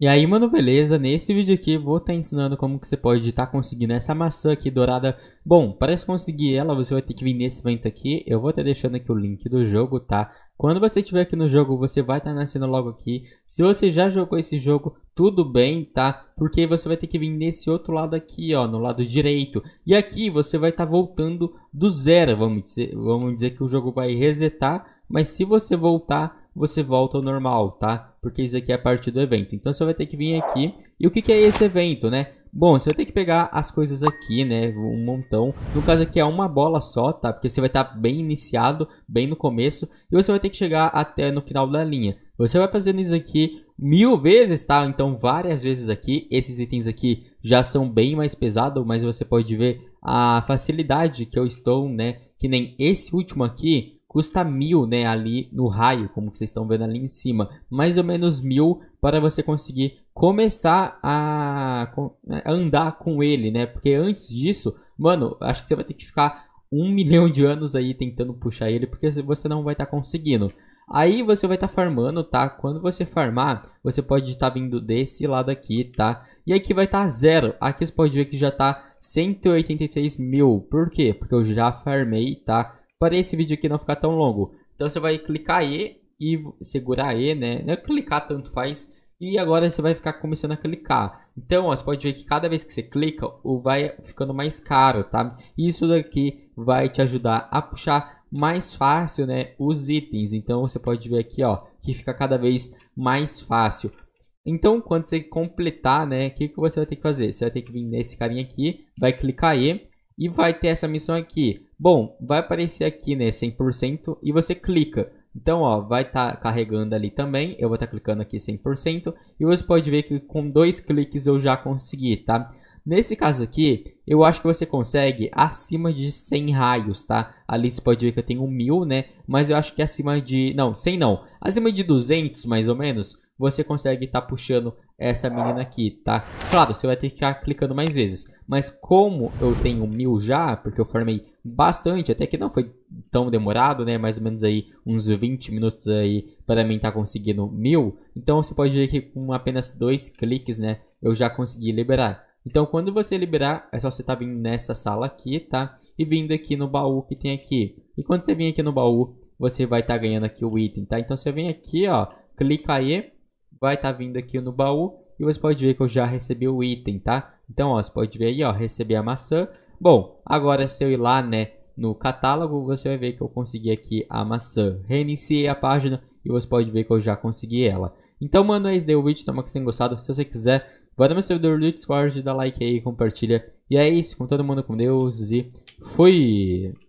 E aí, mano, beleza? Nesse vídeo aqui vou estar tá ensinando como que você pode estar tá conseguindo essa maçã aqui dourada. Bom, para conseguir ela, você vai ter que vir nesse evento aqui. Eu vou estar tá deixando aqui o link do jogo, tá? Quando você estiver aqui no jogo, você vai estar tá nascendo logo aqui. Se você já jogou esse jogo, tudo bem, tá? Porque você vai ter que vir nesse outro lado aqui, ó, no lado direito. E aqui você vai estar tá voltando do zero, vamos dizer, vamos dizer que o jogo vai resetar. Mas se você voltar, você volta ao normal, tá? porque isso aqui é parte do evento. Então você vai ter que vir aqui. E o que, que é esse evento, né? Bom, você vai ter que pegar as coisas aqui, né, um montão. No caso aqui é uma bola só, tá? Porque você vai estar tá bem iniciado, bem no começo. E você vai ter que chegar até no final da linha. Você vai fazendo isso aqui mil vezes, tá? Então várias vezes aqui. Esses itens aqui já são bem mais pesados, mas você pode ver a facilidade que eu estou, né? Que nem esse último aqui, custa mil, né, ali no raio, como vocês estão vendo ali em cima, mais ou menos mil para você conseguir começar a, né, andar com ele, né? Porque antes disso, mano, acho que você vai ter que ficar um milhão de anos aí tentando puxar ele, porque você não vai estar tá conseguindo. Aí você vai estar tá farmando, tá? Quando você farmar, você pode estar tá vindo desse lado aqui, tá? E aqui vai estar tá zero. Aqui você pode ver que já está 183 mil. Por quê? Porque eu já farmei, tá? para esse vídeo aqui não ficar tão longo. Então você vai clicar E e segurar E, né? Não é clicar tanto faz. E agora você vai ficar começando a clicar. Então, ó, você pode ver que cada vez que você clica, o vai ficando mais caro, tá? Isso daqui vai te ajudar a puxar mais fácil, né, os itens. Então, você pode ver aqui, ó, que fica cada vez mais fácil. Então, quando você completar, né, o que, que você vai ter que fazer? Você vai ter que vir nesse carinha aqui, vai clicar E e vai ter essa missão aqui. Bom, vai aparecer aqui, né, 100% e você clica. Então, ó, vai estar tá carregando ali também. Eu vou estar tá clicando aqui 100% e você pode ver que com dois cliques eu já consegui, tá? Nesse caso aqui, eu acho que você consegue acima de 100 raios, tá? Ali você pode ver que eu tenho 1000, né? Mas eu acho que acima de... não, 100 não. Acima de 200, mais ou menos, você consegue estar tá puxando essa menina aqui, tá? Claro, você vai ter que ficar clicando mais vezes. Mas como eu tenho mil já, porque eu farmei bastante, até que não foi tão demorado, né? Mais ou menos aí uns 20 minutos aí para mim estar tá conseguindo mil. Então você pode ver que com apenas dois cliques, né? Eu já consegui liberar. Então quando você liberar, é só você estar tá vindo nessa sala aqui, tá? E vindo aqui no baú que tem aqui. E quando você vir aqui no baú, você vai estar tá ganhando aqui o item, tá? Então você vem aqui, ó, clica aí, vai estar tá vindo aqui no baú e você pode ver que eu já recebi o item, tá? Então, ó, você pode ver aí, ó, recebi a maçã. Bom, agora se eu ir lá, né, no catálogo, você vai ver que eu consegui aqui a maçã. Reiniciei a página e você pode ver que eu já consegui ela. Então, mano, é isso daí o vídeo. Espero que você tenham gostado. Se você quiser, vai no meu servidor do Discord, dá like aí, compartilha. E é isso, com todo mundo, com Deus e fui!